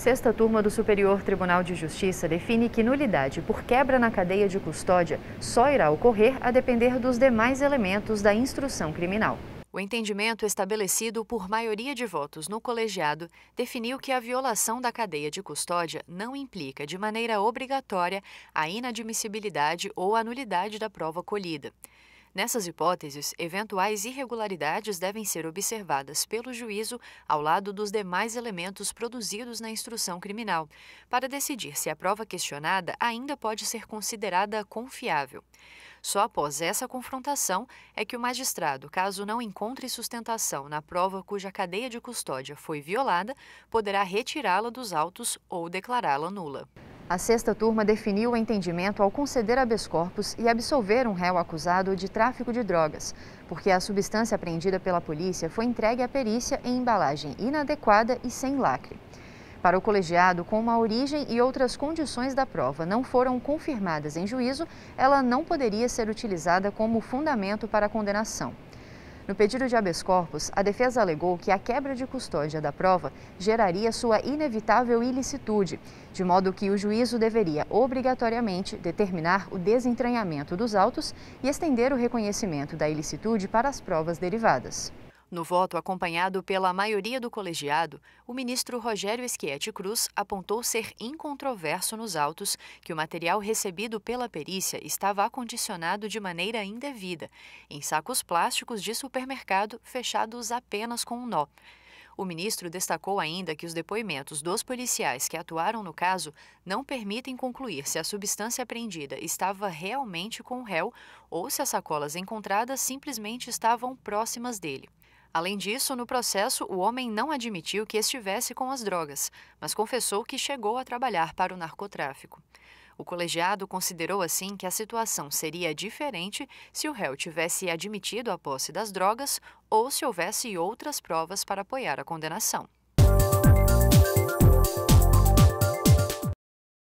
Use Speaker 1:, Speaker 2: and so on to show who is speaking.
Speaker 1: Sexta turma do Superior Tribunal de Justiça define que nulidade por quebra na cadeia de custódia só irá ocorrer a depender dos demais elementos da instrução criminal. O entendimento estabelecido por maioria de votos no colegiado definiu que a violação da cadeia de custódia não implica de maneira obrigatória a inadmissibilidade ou a nulidade da prova colhida. Nessas hipóteses, eventuais irregularidades devem ser observadas pelo juízo ao lado dos demais elementos produzidos na instrução criminal, para decidir se a prova questionada ainda pode ser considerada confiável. Só após essa confrontação é que o magistrado, caso não encontre sustentação na prova cuja cadeia de custódia foi violada, poderá retirá-la dos autos ou declará-la nula. A sexta turma definiu o entendimento ao conceder habeas corpus e absolver um réu acusado de tráfico de drogas, porque a substância apreendida pela polícia foi entregue à perícia em embalagem inadequada e sem lacre. Para o colegiado, como a origem e outras condições da prova não foram confirmadas em juízo, ela não poderia ser utilizada como fundamento para a condenação. No pedido de habeas corpus, a defesa alegou que a quebra de custódia da prova geraria sua inevitável ilicitude, de modo que o juízo deveria obrigatoriamente determinar o desentranhamento dos autos e estender o reconhecimento da ilicitude para as provas derivadas. No voto acompanhado pela maioria do colegiado, o ministro Rogério Schietti Cruz apontou ser incontroverso nos autos que o material recebido pela perícia estava acondicionado de maneira indevida, em sacos plásticos de supermercado fechados apenas com um nó. O ministro destacou ainda que os depoimentos dos policiais que atuaram no caso não permitem concluir se a substância apreendida estava realmente com o réu ou se as sacolas encontradas simplesmente estavam próximas dele. Além disso, no processo, o homem não admitiu que estivesse com as drogas, mas confessou que chegou a trabalhar para o narcotráfico. O colegiado considerou assim que a situação seria diferente se o réu tivesse admitido a posse das drogas ou se houvesse outras provas para apoiar a condenação.